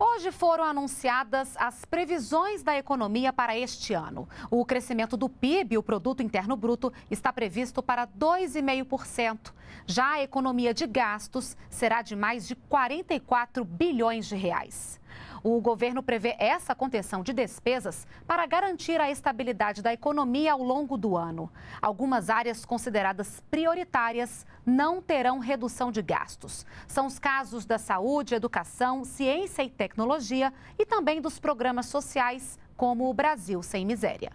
Hoje foram anunciadas as previsões da economia para este ano. O crescimento do PIB, o Produto Interno Bruto, está previsto para 2,5%. Já a economia de gastos será de mais de 44 bilhões de reais. O governo prevê essa contenção de despesas para garantir a estabilidade da economia ao longo do ano. Algumas áreas consideradas prioritárias não terão redução de gastos. São os casos da saúde, educação, ciência e tecnologia e também dos programas sociais, como o Brasil Sem Miséria.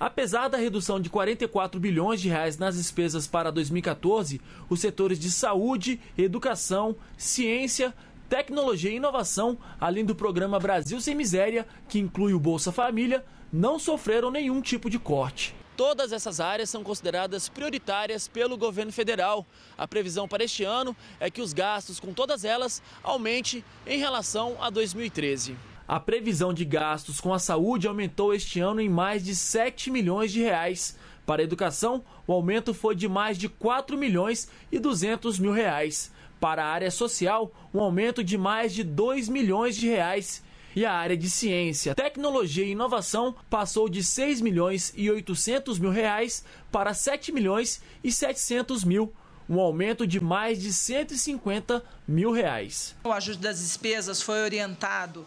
Apesar da redução de 44 bilhões de reais nas despesas para 2014, os setores de saúde, educação, ciência, tecnologia e inovação, além do programa Brasil Sem Miséria, que inclui o Bolsa Família, não sofreram nenhum tipo de corte. Todas essas áreas são consideradas prioritárias pelo governo federal. A previsão para este ano é que os gastos com todas elas aumente em relação a 2013. A previsão de gastos com a saúde aumentou este ano em mais de 7 milhões de reais. Para a educação, o aumento foi de mais de 4 milhões e 200 mil reais. Para a área social, um aumento de mais de 2 milhões de reais. E a área de ciência, tecnologia e inovação passou de 6 milhões e 800 mil reais para 7 milhões e 700 mil um aumento de mais de 150 mil reais. O ajuste das despesas foi orientado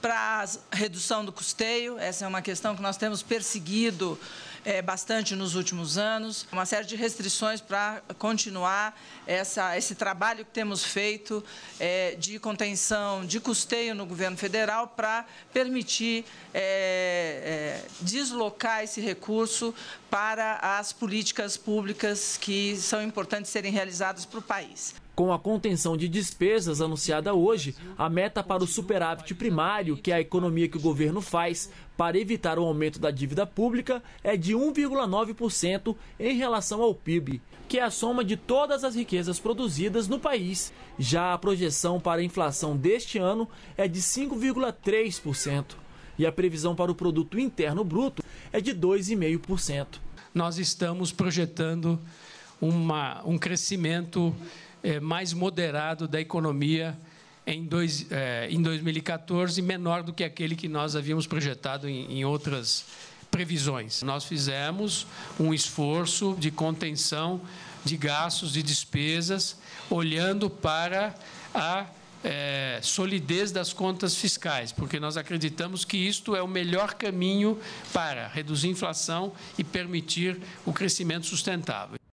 para a redução do custeio, essa é uma questão que nós temos perseguido é, bastante nos últimos anos, uma série de restrições para continuar essa, esse trabalho que temos feito é, de contenção, de custeio no governo federal para permitir é, é, deslocar esse recurso para as políticas públicas que são importantes serem realizadas para o país. Com a contenção de despesas anunciada hoje, a meta para o superávit primário, que é a economia que o governo faz para evitar o aumento da dívida pública, é de 1,9% em relação ao PIB, que é a soma de todas as riquezas produzidas no país. Já a projeção para a inflação deste ano é de 5,3%. E a previsão para o produto interno bruto é de 2,5%. Nós estamos projetando uma, um crescimento é, mais moderado da economia em, dois, é, em 2014, menor do que aquele que nós havíamos projetado em, em outras previsões. Nós fizemos um esforço de contenção de gastos e despesas, olhando para a é, solidez das contas fiscais, porque nós acreditamos que isto é o melhor caminho para reduzir a inflação e permitir o crescimento sustentável.